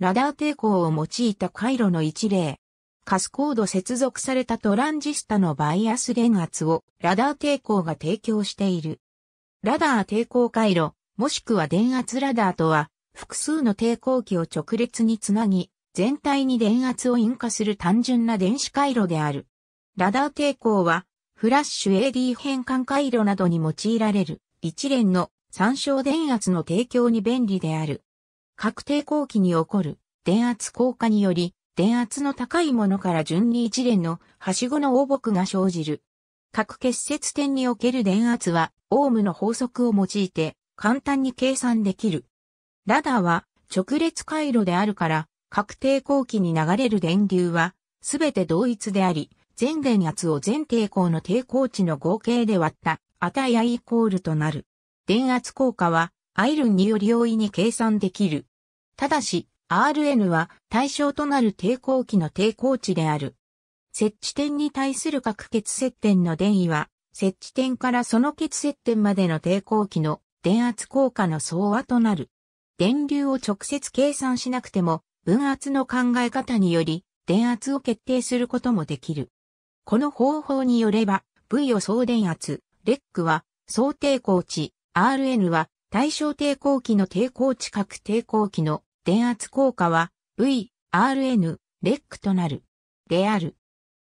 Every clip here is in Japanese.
ラダー抵抗を用いた回路の一例。カスコード接続されたトランジスタのバイアス電圧をラダー抵抗が提供している。ラダー抵抗回路、もしくは電圧ラダーとは、複数の抵抗器を直列につなぎ、全体に電圧を引火する単純な電子回路である。ラダー抵抗は、フラッシュ AD 変換回路などに用いられる一連の参照電圧の提供に便利である。確定後期に起こる電圧降下により、電圧の高いものから順に一連のはしごの応木が生じる。各結節点における電圧は、オームの法則を用いて簡単に計算できる。ラダーは直列回路であるから、確定後期に流れる電流は、すべて同一であり、全電圧を全抵抗の抵抗値の合計で割った値やイコールとなる。電圧効果は、アイルンにより容易に計算できる。ただし、Rn は対象となる抵抗器の抵抗値である。接地点に対する各欠接点の電位は、接地点からその欠接点までの抵抗器の電圧効果の総和となる。電流を直接計算しなくても、分圧の考え方により、電圧を決定することもできる。この方法によれば、V を総電圧、レックは、総抵抗値、Rn は対象抵抗器の抵抗値殻抵抗器の電圧効果は V、RN、レックとなる。である。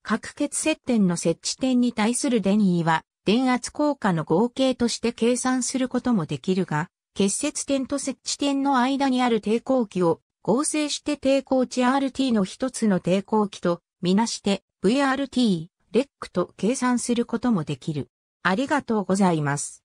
各欠接点の設置点に対する電位は電圧効果の合計として計算することもできるが、結節点と設置点の間にある抵抗器を合成して抵抗値 RT の一つの抵抗器とみなして VRT、レックと計算することもできる。ありがとうございます。